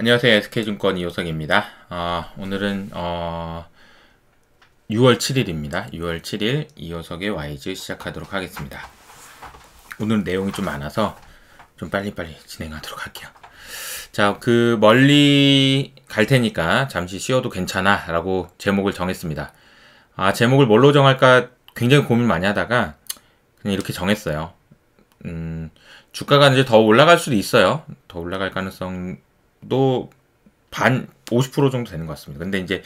안녕하세요. SK증권 이호석입니다. 아, 오늘은 어, 6월 7일입니다. 6월 7일 이호석의 YG 시작하도록 하겠습니다. 오늘 내용이 좀 많아서 좀 빨리빨리 진행하도록 할게요. 자, 그 멀리 갈 테니까 잠시 쉬어도 괜찮아 라고 제목을 정했습니다. 아, 제목을 뭘로 정할까 굉장히 고민 많이 하다가 그냥 이렇게 정했어요. 음, 주가가 이제 더 올라갈 수도 있어요. 더 올라갈 가능성 정도 반50% 정도 되는 것 같습니다. 근데 이제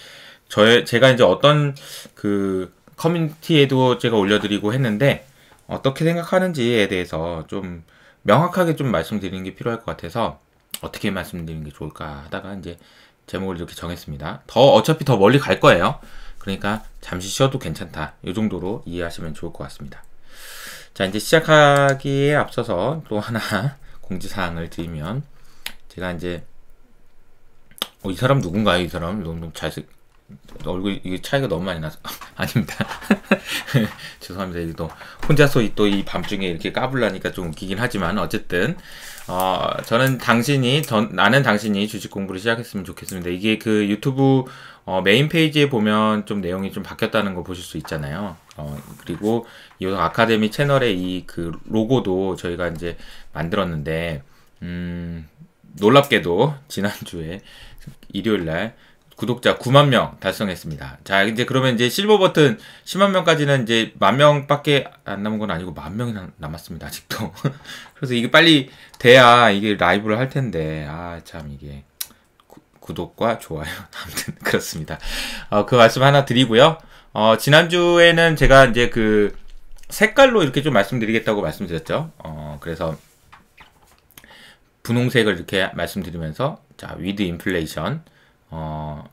저의 제가 이제 어떤 그 커뮤니티에도 제가 올려드리고 했는데 어떻게 생각하는지에 대해서 좀 명확하게 좀 말씀드리는 게 필요할 것 같아서 어떻게 말씀드리는 게 좋을까 하다가 이제 제목을 이렇게 정했습니다. 더 어차피 더 멀리 갈 거예요. 그러니까 잠시 쉬어도 괜찮다. 이 정도로 이해하시면 좋을 것 같습니다. 자 이제 시작하기에 앞서서 또 하나 공지사항을 드리면 제가 이제 어, 이 사람 누군가이 사람 너무, 너무 잘생 얼굴 이게 차이가 너무 많이 나서 아닙니다. 죄송합니다. 이게 또 혼자서 또 이 밤중에 이렇게 까불라니까 좀 웃기긴 하지만 어쨌든 어, 저는 당신이 전 나는 당신이 주식 공부를 시작했으면 좋겠습니다. 이게 그 유튜브 어, 메인 페이지에 보면 좀 내용이 좀 바뀌었다는 거 보실 수 있잖아요. 어, 그리고 이 아카데미 채널의 이 그 로고도 저희가 이제 만들었는데 음, 놀랍게도 지난주에 일요일 날 구독자 9만 명 달성했습니다. 자, 이제 그러면 이제 실버 버튼 10만 명까지는 이제 만 명밖에 안 남은 건 아니고 만 명이 남았습니다. 아직도. 그래서 이게 빨리 돼야 이게 라이브를 할 텐데. 아, 참 이게 구, 구독과 좋아요. 아무튼 그렇습니다. 어, 그 말씀 하나 드리고요. 어, 지난주에는 제가 이제 그 색깔로 이렇게 좀 말씀드리겠다고 말씀드렸죠. 어, 그래서 분홍색을 이렇게 말씀드리면서 자, 위드 인플레이션 어,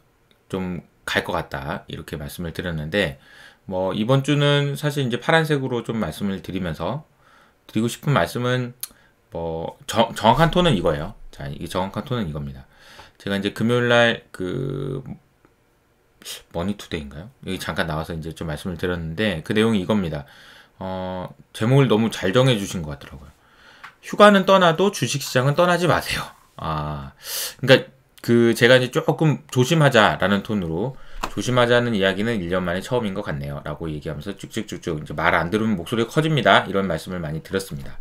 좀 갈 것 같다 이렇게 말씀을 드렸는데 뭐 이번 주는 사실 이제 파란색으로 좀 말씀을 드리면서 드리고 싶은 말씀은 뭐 정, 정확한 톤은 이거예요. 자, 이 정확한 톤은 이겁니다. 제가 이제 금요일 날그 머니투데이인가요? 여기 잠깐 나와서 이제 좀 말씀을 드렸는데 그 내용이 이겁니다. 어, 제목을 너무 잘 정해 주신 것 같더라고요. 휴가는 떠나도 주식시장은 떠나지 마세요. 아, 그러니까 그 제가 이제 조금 조심하자라는 톤으로 조심하자는 이야기는 1년 만에 처음인 것 같네요. 라고 얘기하면서 쭉쭉쭉쭉 이제 말 안 들으면 목소리가 커집니다. 이런 말씀을 많이 드렸습니다.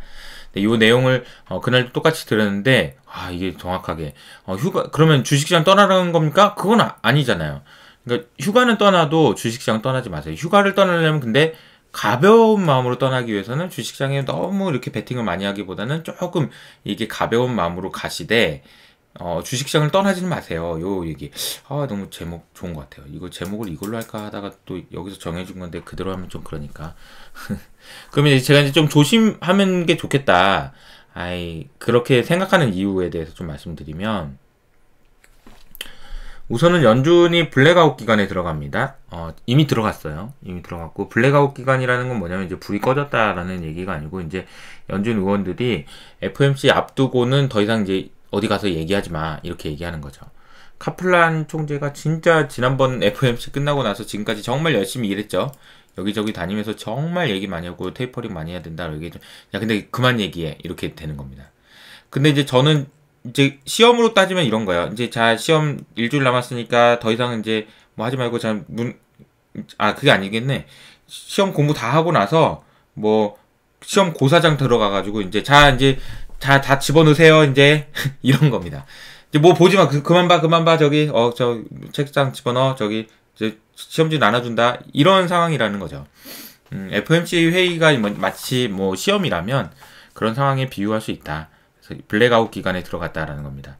이 내용을 어, 그날 똑같이 들었는데 아 이게 정확하게 어, 휴가 그러면 주식시장 떠나는 겁니까? 그건 아, 니잖아요 그러니까 휴가는 떠나도 주식시장 떠나지 마세요. 휴가를 떠나려면 근데 가벼운 마음으로 떠나기 위해서는 주식장에 너무 이렇게 베팅을 많이 하기보다는 조금 이게 가벼운 마음으로 가시되 어, 주식장을 떠나지는 마세요. 요 얘기. 아, 너무 제목 좋은 것 같아요. 이거 제목을 이걸로 할까 하다가 또 여기서 정해준 건데 그대로 하면 좀 그러니까. 그러면 이제 제가 이제 좀 조심하면 게 좋겠다. 아이, 그렇게 생각하는 이유에 대해서 좀 말씀드리면, 우선은 연준이 블랙아웃 기간에 들어갑니다. 어, 이미 들어갔어요. 이미 들어갔고 블랙아웃 기간이라는 건 뭐냐면 이제 불이 꺼졌다라는 얘기가 아니고 이제 연준 의원들이 FMC 앞두고는 더 이상 이제 어디 가서 얘기하지 마 이렇게 얘기하는 거죠. 카플란 총재가 진짜 지난번 FMC 끝나고 나서 지금까지 정말 열심히 일했죠. 여기저기 다니면서 정말 얘기 많이 하고 테이퍼링 많이 해야 된다. 이게 야 근데 그만 얘기해 이렇게 되는 겁니다. 근데 이제 저는 이제 시험으로 따지면 이런 거예요. 이제 자 시험 일주일 남았으니까 더 이상 이제 뭐 하지 말고 자문아 그게 아니겠네. 시험 공부 다 하고 나서 뭐 시험 고사장 들어가 가지고 이제 자 이제 자 다 집어넣으세요 이제 이런 겁니다. 이제 뭐 보지 마 그, 그만 봐 그만 봐 저기 어 저 책상 집어넣어 저기 이제 시험지 나눠준다 이런 상황이라는 거죠. 음, FMC 회의가 뭐 마치 뭐 시험이라면 그런 상황에 비유할 수 있다. 블랙아웃 기간에 들어갔다라는 겁니다.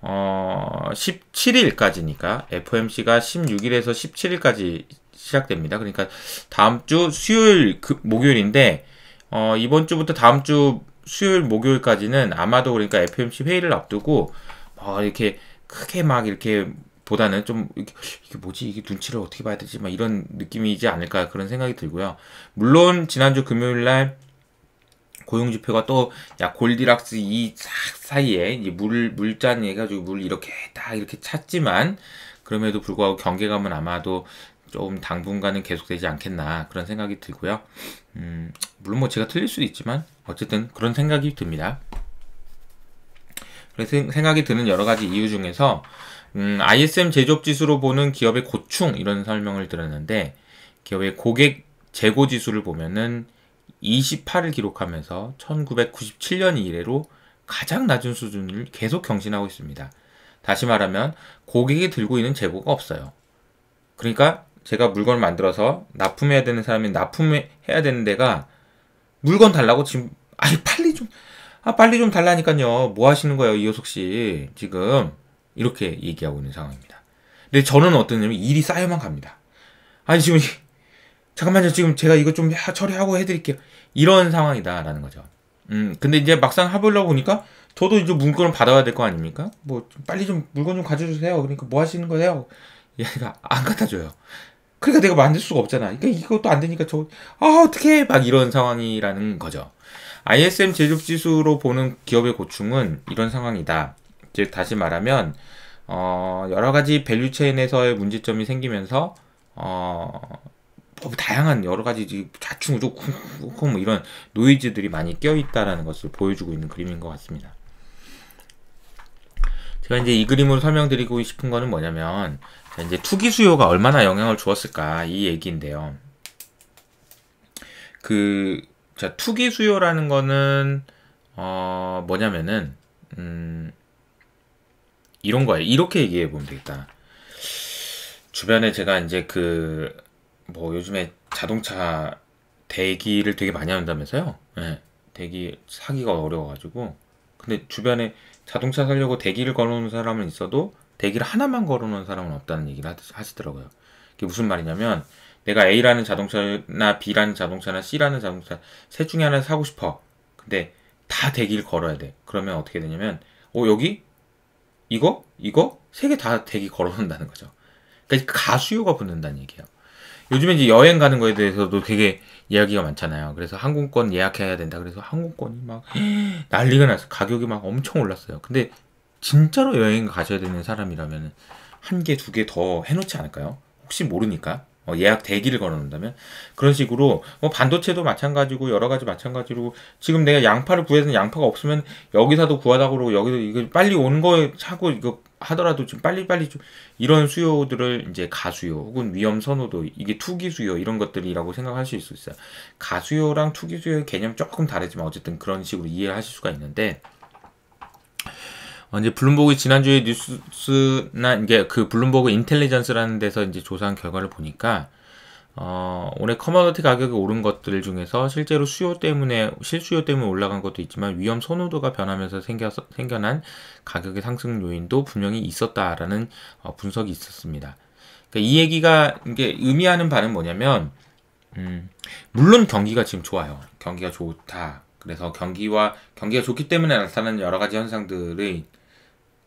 어, 17일까지니까 FOMC가 16일에서 17일까지 시작됩니다. 그러니까 다음 주 수요일 그, 목요일인데 어, 이번 주부터 다음 주 수요일 목요일까지는 아마도 그러니까 FOMC 회의를 앞두고 뭐 이렇게 크게 막 이렇게 보다는 좀 이게, 이게 뭐지 이게 눈치를 어떻게 봐야 되지 막 이런 느낌이지 않을까 그런 생각이 들고요. 물론 지난주 금요일 날 고용지표가 또야 골디락스 이 싹 사이에 이물 물잔 해가지고 물 이렇게 딱 이렇게 찼지만 그럼에도 불구하고 경계감은 아마도 좀 당분간은 계속되지 않겠나 그런 생각이 들고요. 음, 물론 뭐 제가 틀릴 수도 있지만 어쨌든 그런 생각이 듭니다. 그래서 생각이 드는 여러 가지 이유 중에서 음, ISM 제조업 지수로 보는 기업의 고충 이런 설명을 들었는데 기업의 고객 재고 지수를 보면은 28을 기록하면서 1997년 이래로 가장 낮은 수준을 계속 경신하고 있습니다. 다시 말하면 고객이 들고 있는 재고가 없어요. 그러니까 제가 물건을 만들어서 납품해야 되는 사람이 납품해야 되는 데가 물건 달라고 지금 아니 빨리 좀아 빨리 좀 달라니까요. 뭐 하시는 거예요, 이효석 씨. 지금 이렇게 얘기하고 있는 상황입니다. 근데 저는 어떠냐면 일이 쌓여만 갑니다. 아니 지금 잠깐만요. 지금 제가 이거 좀 처리하고 해드릴게요. 이런 상황이다라는 거죠. 음, 근데 이제 막상 하보려고 보니까 저도 이제 문건을 받아야 될 거 아닙니까? 뭐좀 빨리 좀 물건 좀 가져주세요. 그러니까 뭐 하시는 거예요? 얘가 안 갖다 줘요. 그러니까 내가 만들 수가 없잖아. 그러니까 이것도 안 되니까 저, 아, 어떻게 막 이런 상황이라는 거죠. ISM 제조업 지수로 보는 기업의 고충은 이런 상황이다. 즉, 다시 말하면, 어, 여러 가지 밸류체인에서의 문제점이 생기면서, 어, 어, 다양한 여러 가지 좌충우조 쿵뭐 이런 노이즈들이 많이 껴있다라는 것을 보여주고 있는 그림인 것 같습니다. 제가 이제 이 그림으로 설명드리고 싶은 거는 뭐냐면 이제 투기 수요가 얼마나 영향을 주었을까 이 얘기인데요. 그 자, 투기 수요라는 거는 어 뭐냐면은 음 이런 거예요. 이렇게 얘기해 보면 되겠다. 주변에 제가 이제 그뭐 요즘에 자동차 대기를 되게 많이 한다면서요? 네, 대기 사기가 어려워가지고 근데 주변에 자동차 살려고 대기를 걸어놓은 사람은 있어도 대기를 하나만 걸어놓은 사람은 없다는 얘기를 하시더라고요. 이게 무슨 말이냐면 내가 A라는 자동차나 B라는 자동차나 C라는 자동차 셋 중에 하나 를 사고 싶어. 근데 다 대기를 걸어야 돼. 그러면 어떻게 되냐면 어 여기 이거 이거 세 개 다 대기 걸어놓는다는 거죠. 그러니까 가수요가 붙는다는 얘기예요. 요즘에 이제 여행 가는 거에 대해서도 되게 이야기가 많잖아요. 그래서 항공권 예약해야 된다. 그래서 항공권이 막 난리가 나서 가격이 막 엄청 올랐어요. 근데 진짜로 여행 가셔야 되는 사람이라면 한 개, 두 개 더 해놓지 않을까요? 혹시 모르니까. 어, 예약 대기를 걸어놓는다면 그런 식으로 뭐 반도체도 마찬가지고 여러 가지 마찬가지로 지금 내가 양파를 구해서 양파가 없으면 여기서도 구하다 고 그러고 여기서 이거 빨리 오는 거 사고 이거 하더라도 좀 빨리빨리 좀 이런 수요들을 이제 가수요 혹은 위험 선호도 이게 투기 수요 이런 것들이라고 생각할수 있어요. 가수요랑 투기 수요의 개념 조금 다르지만 어쨌든 그런 식으로 이해하실 수가 있는데 이제 블룸버그 지난주에 뉴스나 이게 그 블룸버그 인텔리전스라는 데서 이제 조사한 결과를 보니까 어, 올해 커머더티 가격이 오른 것들 중에서 실제로 수요 때문에 실수요 때문에 올라간 것도 있지만 위험 선호도가 변하면서 생겨 생겨난 가격의 상승 요인도 분명히 있었다라는 어, 분석이 있었습니다. 그러니까 이 얘기가 이게 의미하는 바는 뭐냐면 음, 물론 경기가 지금 좋아요. 경기가 좋다. 그래서 경기와 경기가 좋기 때문에 나타나는 여러 가지 현상들이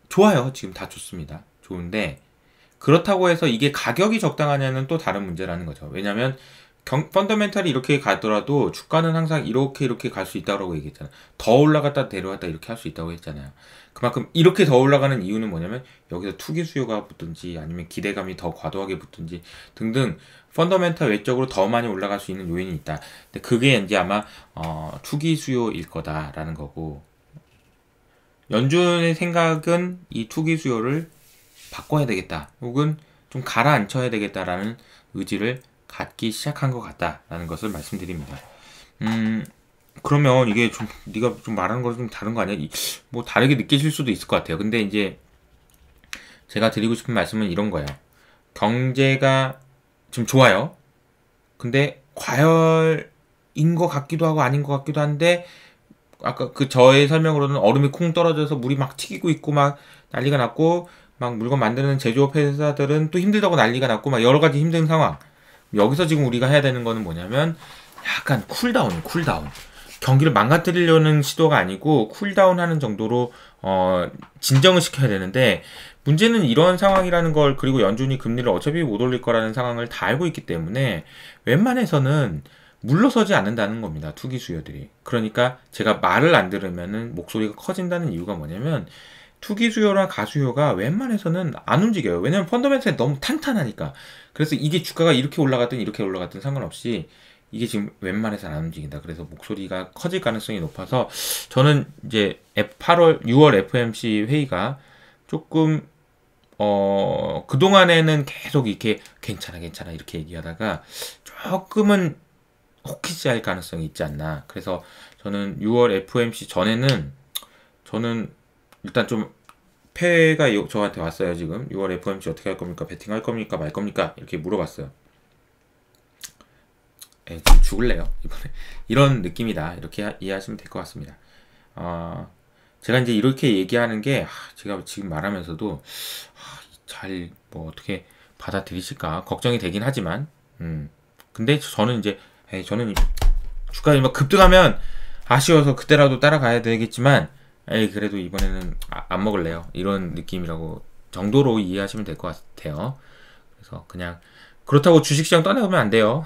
좋아요. 지금 다 좋습니다. 좋은데 그렇다고 해서 이게 가격이 적당하냐는 또 다른 문제라는 거죠. 왜냐하면 경, 펀더멘탈이 이렇게 가더라도 주가는 항상 이렇게 이렇게 갈 수 있다고 얘기했잖아요. 더 올라갔다 내려왔다 이렇게 할 수 있다고 했잖아요. 그만큼 이렇게 더 올라가는 이유는 뭐냐면 여기서 투기 수요가 붙든지 아니면 기대감이 더 과도하게 붙든지 등등 펀더멘탈 외적으로 더 많이 올라갈 수 있는 요인이 있다. 근데 그게 이제 아마 어, 투기 수요일 거다라는 거고 연준의 생각은 이 투기 수요를 바꿔야 되겠다 혹은 좀 가라앉혀야 되겠다라는 의지를 갖기 시작한 것 같다라는 것을 말씀드립니다. 음, 그러면 이게 좀 네가 좀 말하는 거랑 좀 다른 거 아니야? 뭐 다르게 느끼실 수도 있을 것 같아요. 근데 이제 제가 드리고 싶은 말씀은 이런 거예요. 경제가 좀 좋아요. 근데 과열인 것 같기도 하고 아닌 것 같기도 한데 아까 그 저의 설명으로는 얼음이 쿵 떨어져서 물이 막 튀기고 있고 막 난리가 났고 막 물건 만드는 제조업 회사들은 또 힘들다고 난리가 났고 막 여러 가지 힘든 상황. 여기서 지금 우리가 해야 되는 거는 뭐냐면 약간 쿨다운, 쿨다운. 경기를 망가뜨리려는 시도가 아니고 쿨다운 하는 정도로 어 진정을 시켜야 되는데 문제는 이런 상황이라는 걸 그리고 연준이 금리를 어차피 못 올릴 거라는 상황을 다 알고 있기 때문에 웬만해서는 물러서지 않는다는 겁니다. 투기 수요들이. 그러니까 제가 말을 안 들으면은 목소리가 커진다는 이유가 뭐냐면 투기 수요랑 가수요가 웬만해서는 안 움직여요. 왜냐면 펀더멘털이 너무 탄탄하니까. 그래서 이게 주가가 이렇게 올라갔든 이렇게 올라갔든 상관없이 이게 지금 웬만해서 안 움직인다. 그래서 목소리가 커질 가능성이 높아서 저는 이제 8월, 6월 FMC 회의가 조금 어, 그동안에는 계속 이렇게 괜찮아, 괜찮아 이렇게 얘기하다가 조금은 호키지할 가능성이 있지 않나. 그래서 저는 6월 FMC 전에는 저는 일단 좀폐가 저한테 왔어요 지금 6월 FOMC 어떻게 할 겁니까 베팅 할 겁니까 말 겁니까 이렇게 물어봤어요 에, 예, 이 죽을래요 이번에 이런 느낌이다 이렇게 하, 이해하시면 될 것 같습니다 어, 제가 이제 이렇게 얘기하는 게 아, 제가 지금 말하면서도 아, 잘뭐 어떻게 받아들이실까 걱정이 되긴 하지만 음 근데 저는 이제 에이, 예, 저는 주가가 급등하면 아쉬워서 그때라도 따라가야 되겠지만 에이 그래도 이번에는 아, 안 먹을래요 이런 느낌이라고 정도로 이해하시면 될 것 같아요 그래서 그냥 그렇다고 주식시장 떠나보면 안 돼요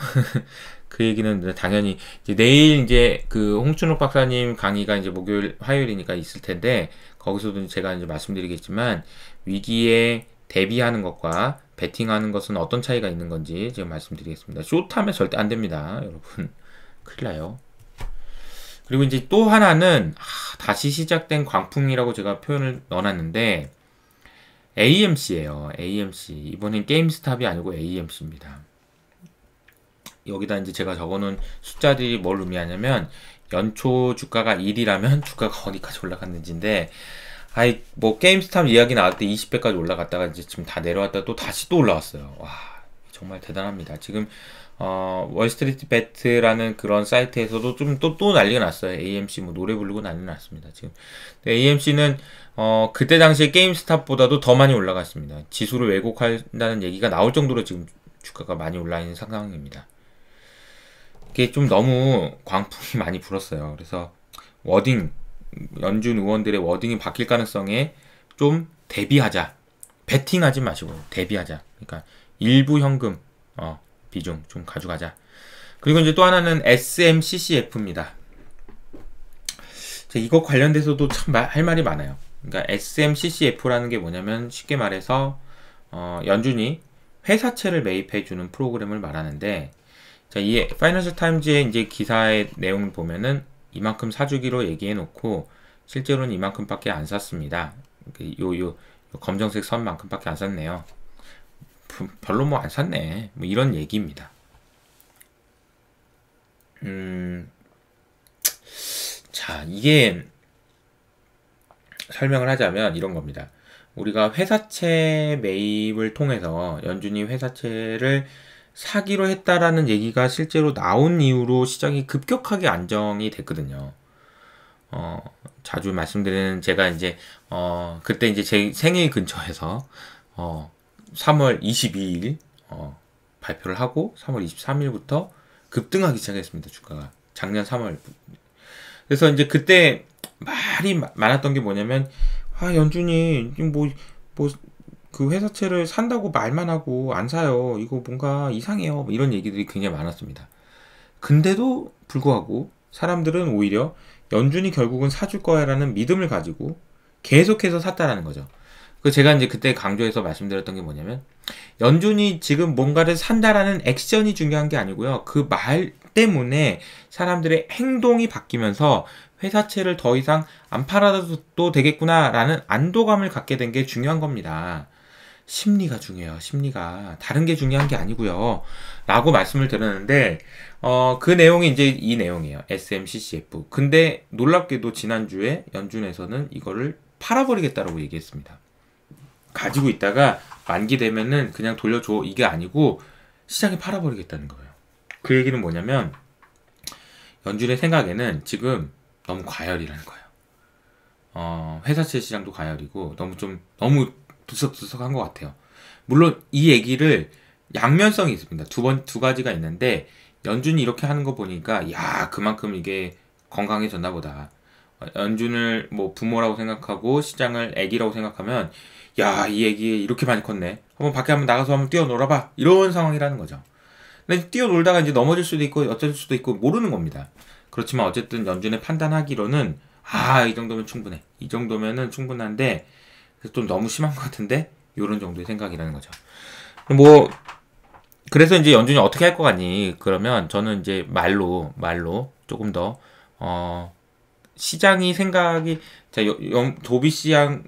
그 얘기는 당연히 이제 내일 이제 그 홍춘욱 박사님 강의가 이제 목요일 화요일이니까 있을 텐데 거기서도 제가 이제 말씀드리겠지만 위기에 대비하는 것과 베팅하는 것은 어떤 차이가 있는 건지 지금 말씀드리겠습니다. 쇼트하면 절대 안 됩니다, 여러분. 큰일 나요. 그리고 이제 또 하나는 아, 다시 시작된 광풍이라고 제가 표현을 넣어놨는데 AMC예요. AMC 이번엔 게임스탑이 아니고 AMC입니다. 여기다 이제 제가 적어놓은 숫자들이 뭘 의미하냐면 연초 주가가 1이라면 주가가 어디까지 올라갔는지인데 아이 뭐 게임스탑 이야기 나올 때 20배까지 올라갔다가 이제 지금 다 내려왔다 또 다시 또 올라왔어요. 와 정말 대단합니다. 지금 어, 월스트리트 배트라는 그런 사이트에서도 좀 또 또 난리가 났어요. AMC 뭐 노래 부르고 난리 났습니다. 지금 AMC는 어, 그때 당시에 게임스탑보다도 더 많이 올라갔습니다. 지수를 왜곡한다는 얘기가 나올 정도로 지금 주가가 많이 올라 있는 상황입니다. 이게좀 너무 광풍이 많이 불었어요. 그래서 워딩 연준 의원들의 워딩이 바뀔 가능성에 좀 대비하자. 베팅하지 마시고 대비하자. 그러니까 일부 현금 어, 비중 좀 가져가자. 그리고 이제 또 하나는 SMCCF입니다. 이거 관련돼서도 참 할 말이 많아요. 그러니까 SMCCF라는 게 뭐냐면 쉽게 말해서 어, 연준이 회사채를 매입해주는 프로그램을 말하는데 자, 이 파이낸셜 타임즈의 이제 기사의 내용을 보면은 이만큼 사주기로 얘기해놓고 실제로는 이만큼밖에 안 샀습니다. 그 요, 요, 요 검정색 선만큼밖에 안 샀네요. 별로 뭐 안 샀네. 뭐 이런 얘기입니다. 음, 자, 이게 설명을 하자면 이런 겁니다. 우리가 회사채 매입을 통해서 연준이 회사채를 사기로 했다라는 얘기가 실제로 나온 이후로 시장이 급격하게 안정이 됐거든요. 어, 자주 말씀드리는 제가 이제, 어, 그때 이제 제 생일 근처에서, 어, 3월 22일 어, 발표를 하고 3월 23일부터 급등하기 시작했습니다. 주가가 작년 3월. 그래서 이제 그때 말이 많았던 게 뭐냐면 아 연준이 뭐뭐그 회사채를 산다고 말만 하고 안 사요. 이거 뭔가 이상해요. 뭐 이런 얘기들이 굉장히 많았습니다. 근데도 불구하고 사람들은 오히려 연준이 결국은 사줄 거야라는 믿음을 가지고 계속해서 샀다라는 거죠. 그 제가 이제 그때 강조해서 말씀드렸던 게 뭐냐면 연준이 지금 뭔가를 산다라는 액션이 중요한 게 아니고요. 그 말 때문에 사람들의 행동이 바뀌면서 회사채를 더 이상 안 팔아도 되겠구나라는 안도감을 갖게 된 게 중요한 겁니다. 심리가 중요해요. 심리가 다른 게 중요한 게 아니고요. 라고 말씀을 드렸는데 어, 그 내용이 이제 이 내용이에요. SMCCF. 근데 놀랍게도 지난주에 연준에서는 이거를 팔아버리겠다라고 얘기했습니다. 가지고 있다가 만기 되면은 그냥 돌려줘 이게 아니고 시장에 팔아버리겠다는 거예요. 그 얘기는 뭐냐면 연준의 생각에는 지금 너무 과열이라는 거예요. 어, 회사채 시장도 과열이고 너무 좀 너무 부석부석한 것 같아요. 물론 이 얘기를 양면성이 있습니다. 두 번 두 가지가 있는데 연준이 이렇게 하는 거 보니까 야 그만큼 이게 건강해졌나 보다. 연준을 뭐 부모라고 생각하고 시장을 애기라고 생각하면 야 이 애기 이렇게 많이 컸네 한번 밖에 한번 나가서 한번 뛰어놀아봐 이런 상황이라는 거죠 근데 뛰어놀다가 이제 넘어질 수도 있고 어쩔 수도 있고 모르는 겁니다 그렇지만 어쨌든 연준의 판단하기로는 아 이 정도면 충분해 이 정도면은 충분한데 좀 너무 심한 것 같은데 이런 정도의 생각이라는 거죠 뭐 그래서 이제 연준이 어떻게 할 것 같니 그러면 저는 이제 말로 말로 조금 더 어, 시장이 생각이 자 여, 도비 시장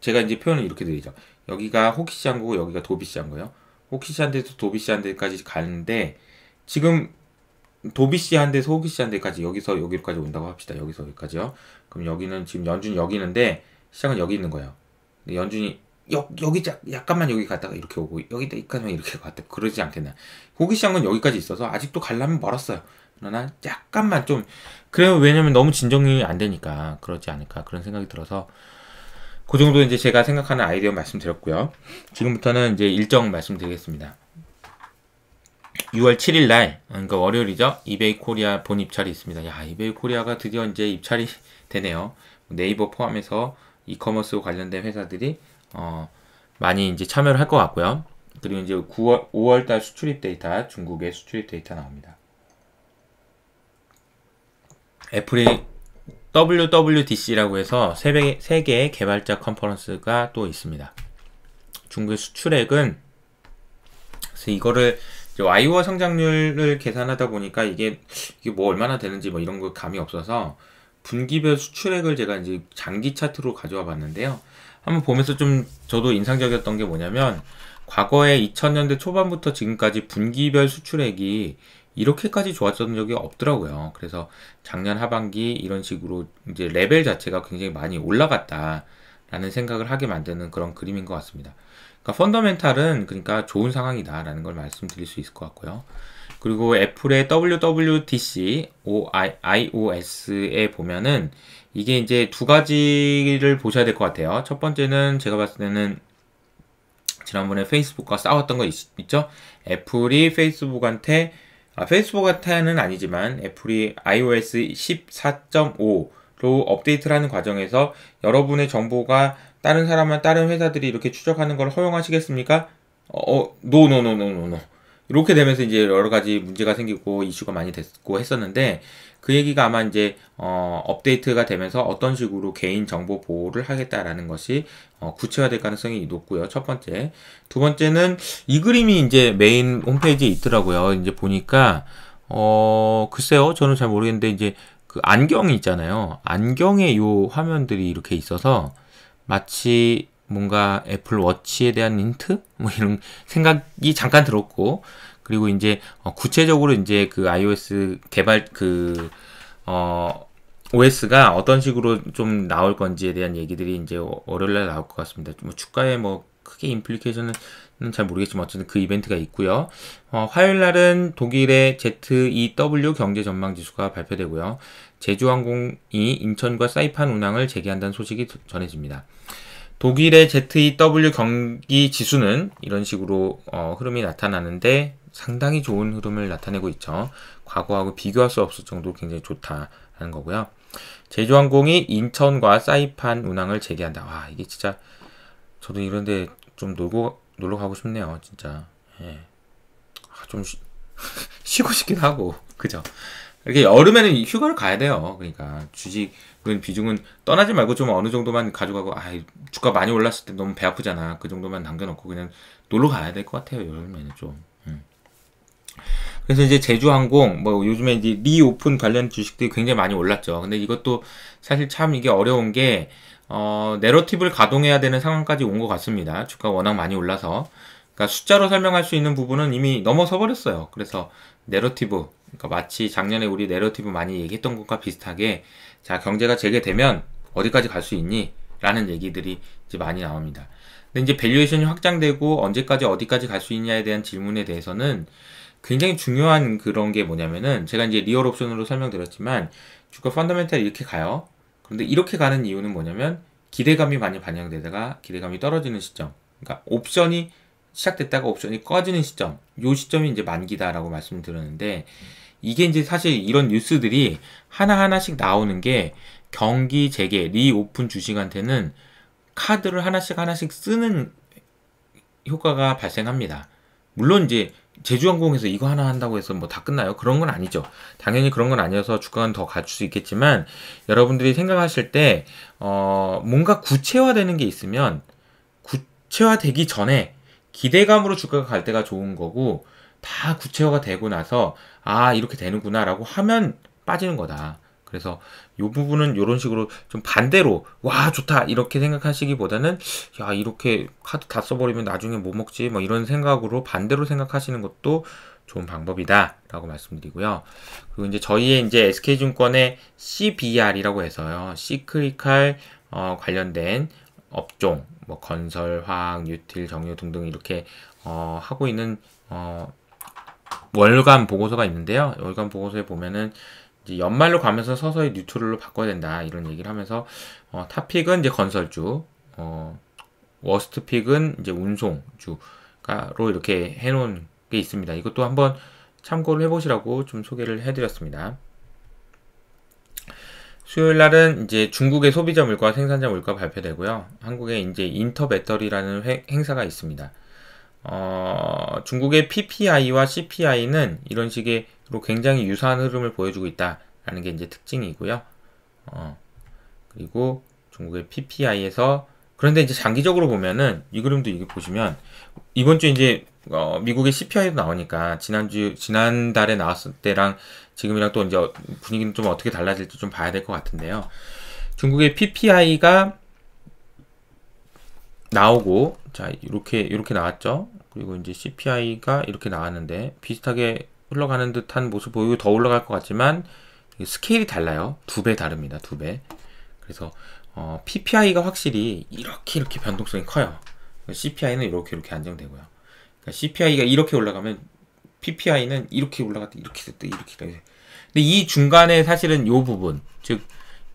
제가 이제 표현을 이렇게 드리죠. 여기가 호키 시장고 여기가 도비 시장고요. 호키 시대에서 도비 시한대까지 가는데 지금 도비 시대에서 호키 시한대까지 여기서 여기까지 온다고 합시다. 여기서 여기까지요. 그럼 여기는 지금 연준 여기 있는데 시장은 여기 있는 거예요. 근데 연준이 여, 여기 약간만 여기 갔다가 이렇게 오고 여기 까지만 이렇게 갔다 그러지 않겠나 호기시장은 여기까지 있어서 아직도 갈라면 멀었어요 그러나 약간만 좀 그래요 왜냐면 너무 진정이 안 되니까 그러지 않을까 그런 생각이 들어서 그 정도 이제 제가 생각하는 아이디어 말씀드렸고요. 지금부터는 이제 일정 말씀드리겠습니다. 6월 7일 날, 그러니까 월요일이죠. 이베이 코리아 본 입찰이 있습니다. 야, 이베이 코리아가 드디어 이제 입찰이 되네요. 네이버 포함해서 이커머스 관련된 회사들이 어, 많이 이제 참여를 할 것 같고요. 그리고 이제 9월, 5월 달 수출입 데이터, 중국의 수출입 데이터 나옵니다. 애플이 WWDC라고 해서 세개 개발자 컨퍼런스가 또 있습니다. 중국의 수출액은 그래서 이거를 와이와 성장률을 계산하다 보니까 이게 이게 뭐 얼마나 되는지 뭐 이런 거 감이 없어서 분기별 수출액을 제가 이제 장기 차트로 가져와 봤는데요. 한번 보면서 좀 저도 인상적이었던 게 뭐냐면 과거에 2000년대 초반부터 지금까지 분기별 수출액이 이렇게까지 좋았던 적이 없더라고요. 그래서 작년 하반기 이런 식으로 이제 레벨 자체가 굉장히 많이 올라갔다라는 생각을 하게 만드는 그런 그림인 것 같습니다. 그러니까 펀더멘탈은 그러니까 좋은 상황이다라는 걸 말씀드릴 수 있을 것 같고요. 그리고 애플의 WWDC iOS에 보면은 이게 이제 두 가지를 보셔야 될 것 같아요. 첫 번째는 제가 봤을 때는 지난번에 페이스북과 싸웠던 거 있, 죠 애플이 페이스북한테 아, 페이스북 같아는 아니지만 애플이 iOS 14.5로 업데이트를 하는 과정에서 여러분의 정보가 다른 사람과 다른 회사들이 이렇게 추적하는 걸 허용하시겠습니까? 어, 노노노노노노. No, no, no, no, no. 이렇게 되면서 이제 여러 가지 문제가 생기고 이슈가 많이 됐고 했었는데 그 얘기가 아마 이제 어, 업데이트가 되면서 어떤 식으로 개인 정보 보호를 하겠다라는 것이 어, 구체화될 가능성이 높고요. 첫 번째, 두 번째는 이 그림이 이제 메인 홈페이지에 있더라고요. 이제 보니까 어 글쎄요, 저는 잘 모르겠는데 이제 그 안경이 있잖아요. 안경에 요 화면들이 이렇게 있어서 마치 뭔가 애플 워치에 대한 힌트? 뭐 이런 생각이 잠깐 들었고, 그리고 이제 어, 구체적으로 이제 그 iOS 개발 그, 어, OS가 어떤 식으로 좀 나올 건지에 대한 얘기들이 이제 어, 월요일날 나올 것 같습니다. 뭐 주가에 뭐 크게 인플리케이션은 잘 모르겠지만 어쨌든 그 이벤트가 있고요. 어, 화요일 날은 독일의 ZEW 경제 전망 지수가 발표되고요. 제주항공이 인천과 사이판 운항을 재개한다는 소식이 전해집니다. 독일의 ZEW 경기 지수는 이런 식으로 어, 흐름이 나타나는데 상당히 좋은 흐름을 나타내고 있죠. 과거하고 비교할 수 없을 정도로 굉장히 좋다라는 거고요. 제주항공이 인천과 사이판 운항을 재개한다. 와 이게 진짜 저도 이런데 좀 놀고 놀러 가고 싶네요. 진짜 예. 아, 좀 쉬, 쉬고 싶기도 하고 그죠. 이렇게 여름에는 휴가를 가야 돼요. 그러니까 주식은 비중은 떠나지 말고 좀 어느 정도만 가져가고 아 주가 많이 올랐을 때 너무 배 아프잖아. 그 정도만 남겨놓고 그냥 놀러 가야 될 것 같아요. 여름에는 좀. 음. 그래서 이제 제주항공 뭐 요즘에 이제 리오픈 관련 주식들이 굉장히 많이 올랐죠. 근데 이것도 사실 참 이게 어려운 게 어, 내러티브를 가동해야 되는 상황까지 온 것 같습니다. 주가 워낙 많이 올라서. 그러니까 숫자로 설명할 수 있는 부분은 이미 넘어서 버렸어요. 그래서 내러티브 그러니까 마치 작년에 우리 내러티브 많이 얘기했던 것과 비슷하게 자 경제가 재개되면 어디까지 갈 수 있니? 라는 얘기들이 이제 많이 나옵니다. 근데 이제 밸류에이션이 확장되고 언제까지 어디까지 갈 수 있냐에 대한 질문에 대해서는 굉장히 중요한 그런 게 뭐냐면은 제가 이제 리얼 옵션으로 설명드렸지만 주가 펀더멘탈 이렇게 가요. 그런데 이렇게 가는 이유는 뭐냐면 기대감이 많이 반영되다가 기대감이 떨어지는 시점. 그러니까 옵션이 시작됐다가 옵션이 꺼지는 시점, 요 시점이 이제 만기다라고 말씀드렸는데 이게 이제 사실 이런 뉴스들이 하나하나씩 나오는 게 경기 재개, 리오픈 주식한테는 카드를 하나씩 하나씩 쓰는 효과가 발생합니다. 물론 이제 제주항공에서 이거 하나 한다고 해서 뭐 다 끝나요? 그런 건 아니죠. 당연히 그런 건 아니어서 주가는 더 갖출 수 있겠지만 여러분들이 생각하실 때 어, 뭔가 구체화되는 게 있으면 구체화되기 전에 기대감으로 주가가 갈 때가 좋은 거고 다 구체화가 되고 나서 아 이렇게 되는구나라고 하면 빠지는 거다. 그래서 이 부분은 이런 식으로 좀 반대로 와 좋다 이렇게 생각하시기보다는 야 이렇게 카드 다 써버리면 나중에 못 뭐 먹지 뭐 이런 생각으로 반대로 생각하시는 것도 좋은 방법이다라고 말씀드리고요. 그리고 이제 저희의 이제 SK증권의 CBR이라고 해서요. 시크릿칼 어, 관련된 업종, 뭐 건설, 화학, 유틸, 정유 등등 이렇게 어, 하고 있는 어, 월간 보고서가 있는데요. 월간 보고서에 보면은 이제 연말로 가면서 서서히 뉴트럴로 바꿔야 된다 이런 얘기를 하면서 어, 탑픽은 이제 건설주, 어, 워스트픽은 이제 운송주로 가 이렇게 해놓은 게 있습니다. 이것도 한번 참고를 해보시라고 좀 소개를 해드렸습니다. 수요일 날은 이제 중국의 소비자 물가 와 생산자 물가 발표되고요. 한국의 이제 인터 배터리라는 회, 행사가 있습니다. 어, 중국의 PPI와 CPI는 이런 식으로 굉장히 유사한 흐름을 보여주고 있다라는 게 이제 특징이고요. 어, 그리고 중국의 PPI에서 그런데 이제 장기적으로 보면은 이 그림도 이게 보시면 이번 주 이제 어, 미국의 CPI도 나오니까 지난주 지난달에 나왔을 때랑 지금이랑 또 이제 분위기는 좀 어떻게 달라질지 좀 봐야 될 것 같은데요. 중국의 PPI가 나오고 자 이렇게 이렇게 나왔죠. 그리고 이제 CPI가 이렇게 나왔는데 비슷하게 흘러가는 듯한 모습 보이고 더 올라갈 것 같지만 스케일이 달라요. 두 배 다릅니다. 두 배. 그래서 어, PPI가 확실히 이렇게 이렇게 변동성이 커요. CPI는 이렇게 이렇게 안정되고요. 그러니까 CPI가 이렇게 올라가면 PPI는 이렇게 올라갔다 이렇게 됐다 이렇게 됐다. 근데 이 중간에 사실은 요 부분 즉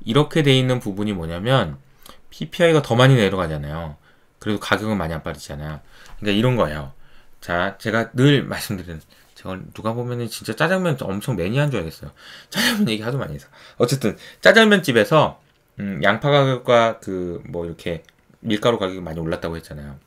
이렇게 돼 있는 부분이 뭐냐면 PPI가 더 많이 내려가잖아요. 그래도 가격은 많이 안 빠지잖아요. 그러니까 이런 거예요. 자, 제가 늘 말씀드리는 저건 누가 보면은 진짜 짜장면 엄청 매니아인 줄 알겠어요. 짜장면 얘기 하도 많이 해서 어쨌든 짜장면 집에서 음, 양파 가격과 그 뭐 이렇게 밀가루 가격이 많이 올랐다고 했잖아요.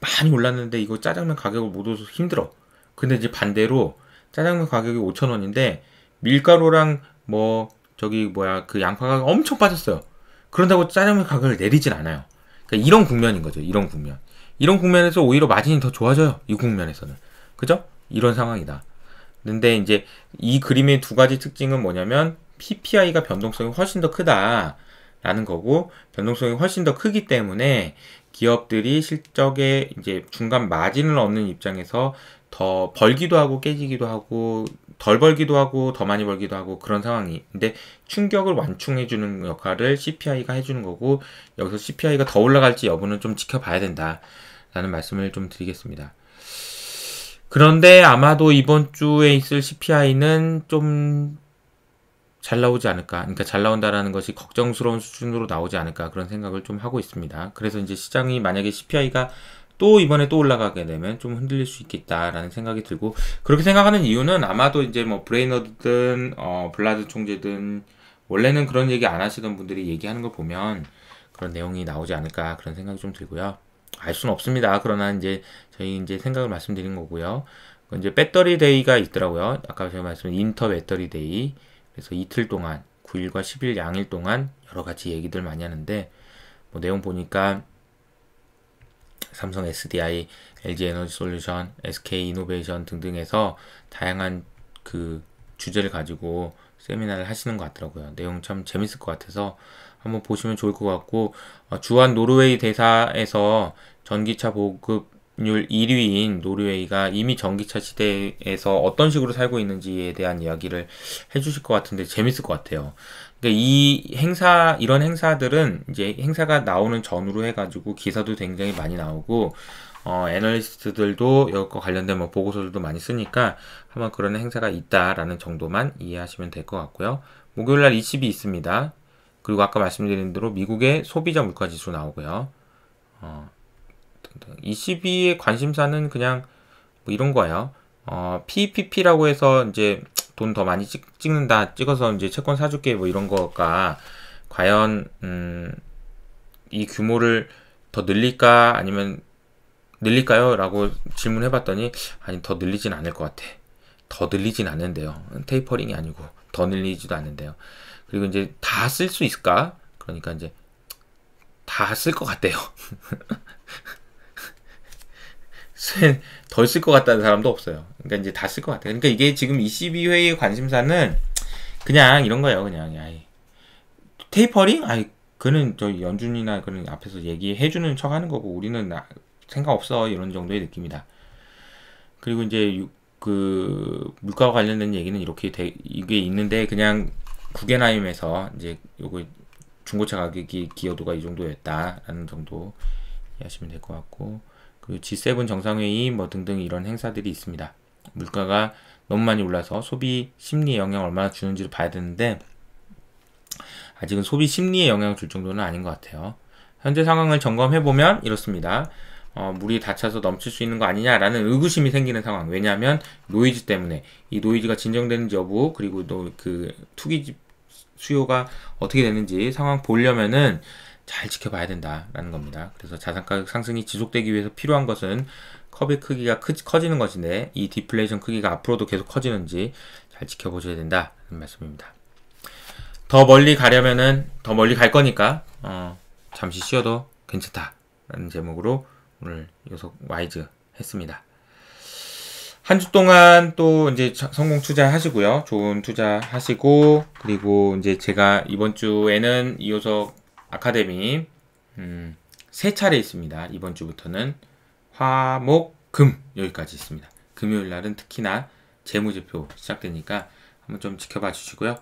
많이 올랐는데 이거 짜장면 가격을 못얻어서 힘들어. 근데 이제 반대로 짜장면 가격이 5천원인데 밀가루랑 뭐 저기 뭐야 그 양파 가 엄청 빠졌어요. 그런다고 짜장면 가격을 내리진 않아요. 그러니까 이런 국면인 거죠. 이런 국면. 이런 국면에서 오히려 마진이 더 좋아져요. 이 국면에서는. 그죠? 이런 상황이다. 근데 이제 이 그림의 두 가지 특징은 뭐냐면 PPI가 변동성이 훨씬 더 크다라는 거고 변동성이 훨씬 더 크기 때문에 기업들이 실적에 이제 중간 마진을 얻는 입장에서 더 벌기도 하고 깨지기도 하고 덜 벌기도 하고 더 많이 벌기도 하고 그런 상황이 근데 충격을 완충해 주는 역할을 CPI가 해주는 거고 여기서 CPI가 더 올라갈지 여부는 좀 지켜봐야 된다라는 말씀을 좀 드리겠습니다. 그런데 아마도 이번 주에 있을 CPI는 좀잘 나오지 않을까. 그러니까 잘 나온다라는 것이 걱정스러운 수준으로 나오지 않을까 그런 생각을 좀 하고 있습니다. 그래서 이제 시장이 만약에 CPI가 또 이번에 또 올라가게 되면 좀 흔들릴 수 있겠다라는 생각이 들고 그렇게 생각하는 이유는 아마도 이제 뭐 브레이너드든 어 블라드 총재든 원래는 그런 얘기 안 하시던 분들이 얘기하는 걸 보면 그런 내용이 나오지 않을까 그런 생각이 좀 들고요. 알 수는 없습니다. 그러나 이제 저희 이제 생각을 말씀드린 거고요. 이제 배터리 데이가 있더라고요. 아까 제가 말씀드린 인터 배터리 데이. 그래서 이틀 동안 9일과 10일 양일 동안 여러 가지 얘기들 많이 하는데 뭐 내용 보니까 삼성 SDI, LG 에너지 솔루션, SK 이노베이션 등등에서 다양한 그 주제를 가지고 세미나를 하시는 것 같더라고요. 내용 참 재밌을 것 같아서 한번 보시면 좋을 것 같고 어, 주한 노르웨이 대사에서 전기차 보급 율 1위인 노르웨이가 이미 전기차 시대에서 어떤 식으로 살고 있는지에 대한 이야기를 해주실 것 같은데 재밌을 것 같아요. 그러니까 이 행사 이런 행사들은 이제 행사가 나오는 전후로 해가지고 기사도 굉장히 많이 나오고 어, 애널리스트들도 이것과 관련된 뭐 보고서들도 많이 쓰니까 한번 그런 행사가 있다라는 정도만 이해하시면 될 것 같고요. 목요일 날 20이 있습니다. 그리고 아까 말씀드린 대로 미국의 소비자 물가 지수 나오고요. 어, 22의 관심사는 그냥 뭐 이런 거예요. 어, PPP라고 해서 이제 돈 더 많이 찍, 찍는다 찍어서 이제 채권 사줄게 뭐 이런 거가 과연 음, 이 규모를 더 늘릴까 아니면 늘릴까요? 라고 질문해 봤더니 아니 더 늘리진 않을 것 같아. 더 늘리진 않는데요. 테이퍼링이 아니고 더 늘리지도 않는데요. 그리고 이제 다 쓸 수 있을까? 그러니까 이제 다 쓸 것 같대요. 덜쓸것 같다는 사람도 없어요. 그러니까 이제 다 쓸 것 같아요. 그러니까 이게 지금 22회의 관심사는 그냥 이런 거예요. 그냥 아이 테이퍼링? 아이 그는 저 연준이나 그런 앞에서 얘기해 주는 척 하는 거고 우리는 나, 생각 없어 이런 정도의 느낌이다. 그리고 이제 유, 그 물가와 관련된 얘기는 이렇게 되, 이게 있는데 그냥 구겐하임에서 이제 요거 중고차 가격이 기여도가 이 정도였다라는 정도 이해하시면 될 것 같고 그리고 G7 정상회의 뭐 등등 이런 행사들이 있습니다. 물가가 너무 많이 올라서 소비 심리에 영향을 얼마나 주는지를 봐야 되는데 아직은 소비 심리에 영향을 줄 정도는 아닌 것 같아요. 현재 상황을 점검해 보면 이렇습니다. 어, 물이 다차서 넘칠 수 있는 거 아니냐라는 의구심이 생기는 상황. 왜냐하면 노이즈 때문에 이 노이즈가 진정되는지 여부 그리고 또 그 투기 수요가 어떻게 되는지 상황 보려면은 잘 지켜봐야 된다라는 겁니다. 그래서 자산 가격 상승이 지속되기 위해서 필요한 것은 컵의 크기가 크, 커지는 것인데 이 디플레이션 크기가 앞으로도 계속 커지는지 잘 지켜보셔야 된다는 말씀입니다. 더 멀리 가려면은 더 멀리 갈 거니까 어, 잠시 쉬어도 괜찮다라는 제목으로 오늘 요석 와이즈 했습니다. 한 주 동안 또 이제 성공 투자하시고요. 좋은 투자하시고 그리고 이제 제가 이번 주에는 이요석 아카데미 음, 세 차례 있습니다. 이번 주부터는 화, 목, 금 여기까지 있습니다. 금요일 날은 특히나 재무제표 시작되니까 한번 좀 지켜봐 주시고요.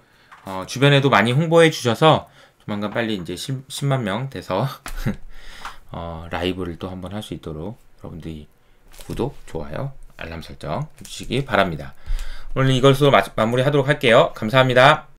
어, 주변에도 많이 홍보해 주셔서 조만간 빨리 이제 10, 만명 돼서 어, 라이브를 또 한번 할 수 있도록 여러분들이 구독, 좋아요, 알람 설정 해주시기 바랍니다. 오늘 이걸로 마, 마무리하도록 할게요. 감사합니다.